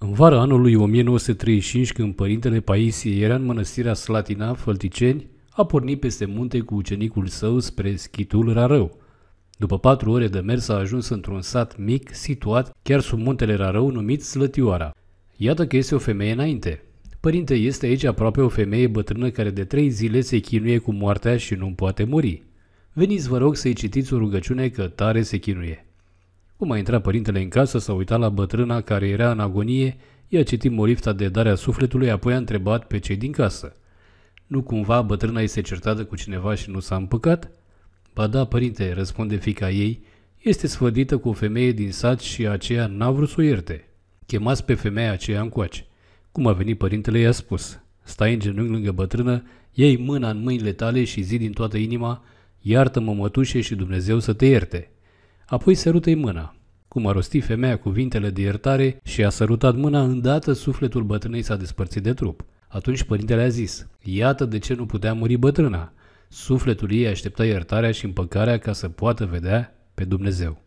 În vara anului 1935, când părintele Paisie era în mănăstirea Slatina, Fălticeni, a pornit peste munte cu ucenicul său spre schitul Rarău. După patru ore de mers a ajuns într-un sat mic, situat chiar sub muntele Rarău, numit Slătioara. Iată că este o femeie înainte. Părinte, este aici aproape o femeie bătrână care de trei zile se chinuie cu moartea și nu poate muri. Veniți, vă rog, să-i citiți o rugăciune că tare se chinuie. Cum a intrat părintele în casă, s-a uitat la bătrâna care era în agonie, i-a citit molifta de darea sufletului, apoi a întrebat pe cei din casă. Nu cumva bătrâna este certată cu cineva și nu s-a împăcat? Ba da, părinte, răspunde fica ei, este sfădită cu o femeie din sat și aceea n-a vrut să o ierte. Chemați pe femeia aceea încoace. Cum a venit părintele, i-a spus. Stai în genunchi lângă bătrână, iei mâna în mâinile tale și zi din toată inima, iartă-mă mătușe și Dumnezeu să te ierte. Apoi sărută-i mâna. Cum a rostit femeia cuvintele de iertare și a sărutat mâna, îndată sufletul bătrânei s-a despărțit de trup. Atunci părintele a zis, iată de ce nu putea muri bătrâna. Sufletul ei aștepta iertarea și împăcarea ca să poată vedea pe Dumnezeu.